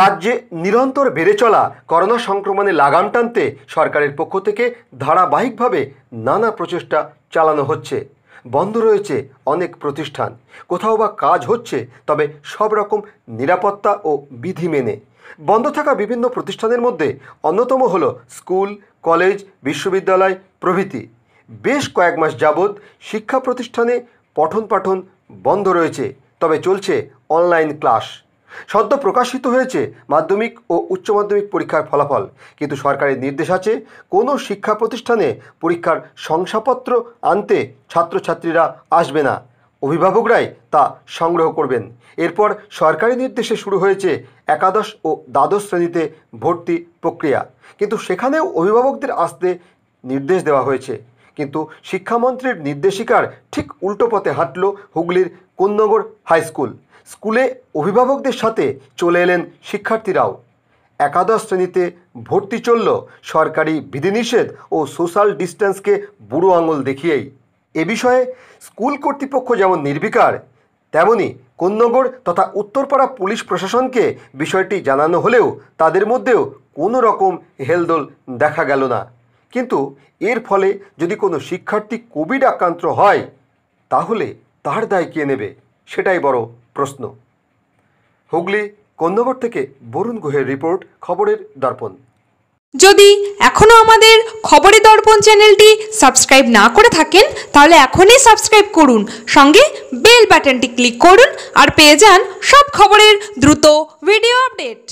রাজ্যে নিরন্তর বেড়ে চলা করোনা সংক্রমণে লাগাম টানতে সরকারের পক্ষ থেকে ধারাবাহিকভাবে নানা প্রচেষ্টা চালানো হচ্ছে বন্ধ রয়েছে অনেক প্রতিষ্ঠান কোথাও বা কাজ হচ্ছে তবে সব রকম নিরাপত্তা ও বিধি মেনে বন্ধ থাকা বিভিন্ন প্রতিষ্ঠানের মধ্যে অন্যতম হল স্কুল কলেজ বিশ্ববিদ্যালয় প্রভৃতি বেশ কয়েক মাস যাবৎ শিক্ষা প্রতিষ্ঠানে পঠন পাঠন বন্ধ রয়েছে তবে চলছে অনলাইন ক্লাস সদ্য প্রকাশিত হয়েছে মাধ্যমিক ও উচ্চ মাধ্যমিক পরীক্ষার ফলাফল কিন্তু সরকারের নির্দেশ আছে কোনো শিক্ষা প্রতিষ্ঠানে পরীক্ষার শংসাপত্র আনতে ছাত্রছাত্রীরা আসবে না অভিভাবকরাই তা সংগ্রহ করবেন এরপর সরকারি নির্দেশে শুরু হয়েছে একাদশ ও দ্বাদশ শ্রেণীতে ভর্তি প্রক্রিয়া কিন্তু সেখানেও অভিভাবকদের আসতে নির্দেশ দেওয়া হয়েছে কিন্তু শিক্ষামন্ত্রীর নির্দেশিকার ঠিক উল্টো পথে হাঁটল হুগলির হাই স্কুল স্কুলে অভিভাবকদের সাথে চলে এলেন শিক্ষার্থীরাও একাদশ শ্রেণীতে ভর্তি চলল সরকারি বিধিনিষেধ ও সোশ্যাল ডিস্ট্যান্সকে বুড়ো আঙুল দেখিয়েই এ বিষয়ে স্কুল কর্তৃপক্ষ যেমন নির্বিকার তেমনি কোন্নগর তথা উত্তরপাড়া পুলিশ প্রশাসনকে বিষয়টি জানানো হলেও তাদের মধ্যেও কোনো রকম হেলদোল দেখা গেল না কিন্তু এর ফলে যদি কোনো শিক্ষার্থী কোভিড আক্রান্ত হয় তাহলে তার দায় কে নেবে সেটাই বড় প্রশ্ন হুগলি কন্দবর থেকে বরুণ গুহের রিপোর্ট খবরের দর্পণ যদি এখনও আমাদের খবরের দর্পণ চ্যানেলটি সাবস্ক্রাইব না করে থাকেন তাহলে এখনই সাবস্ক্রাইব করুন সঙ্গে বেল বাটনটি ক্লিক করুন আর পেয়ে যান সব খবরের দ্রুত ভিডিও আপডেট